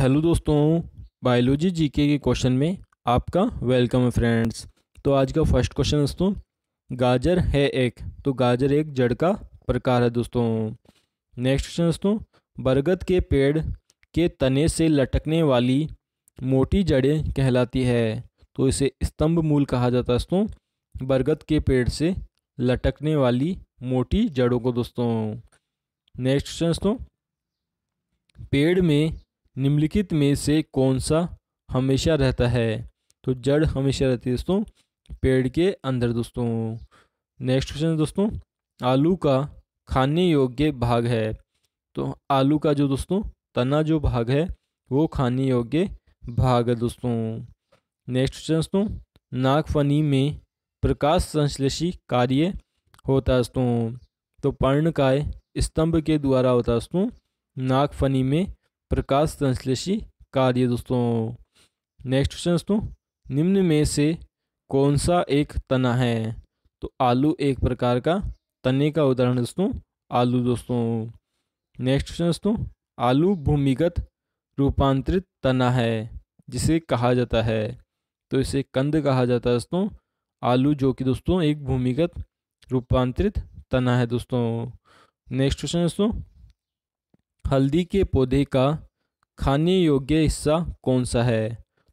hello दोस्तों biology GK के question में आपका वेलकम है फ्रेंड्स तो आज का फर्स्ट क्वेश्चन दोस्तों गाजर है एक तो गाजर एक जड़ का प्रकार है दोस्तों नेक्स्ट क्वेश्चन दोस्तों बरगद के पेड़ के तने से लटकने वाली मोटी जड़ें कहलाती है तो इसे स्तंभ मूल कहा जाता है दोस्तों बरगद के पेड़ से लटकने वाली मोटी जड़ों को दोस्तों नेक्स्ट क्वेश्चन दोस्तों पेड़ में निम्नलिखित में से कौन सा हमेशा रहता है तो जड़ हमेशा रहती है दोस्तों पेड़ के अंदर दोस्तों नेक्स्ट क्वेश्चन दोस्तों आलू का खाने योग्य भाग है तो आलू का जो दोस्तों तना जो भाग है वो खाने योग्य भाग है दोस्तों नेक्स्ट क्वेश्चन दोस्तों नागफनी में प्रकाश संश्लेषी कार्य होता है दोस्तों तो पर्णकाय स्तंभ के द्वारा होता है दोस्तों नागफनी में प्रकाश संश्लेषी कार्य दोस्तों नेक्स्ट क्वेश्चन दोस्तों निम्न में से कौन सा एक तना है तो आलू एक प्रकार का तने का उदाहरण दोस्तों आलू दोस्तों नेक्स्ट क्वेश्चन दोस्तों आलू भूमिगत रूपांतरित तना है जिसे कहा जाता है तो इसे कंद कहा जाता है दोस्तों आलू जो कि दोस्तों एक भूमिगत रूपांतरित तना है दोस्तों नेक्स्ट क्वेश्चन दोस्तों हल्दी के पौधे का खाने योग्य हिस्सा कौन सा है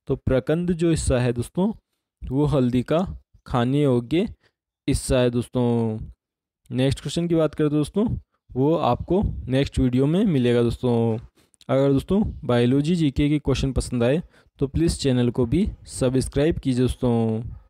तो प्रकंद जो हिस्सा है दोस्तों वो हल्दी का खाने योग्य हिस्सा है दोस्तों नेक्स्ट क्वेश्चन की बात करें तो दोस्तों वो आपको नेक्स्ट वीडियो में मिलेगा दोस्तों अगर दोस्तों बायोलॉजी जीके के क्वेश्चन पसंद आए तो प्लीज़ चैनल को भी सब्सक्राइब कीजिए दोस्तों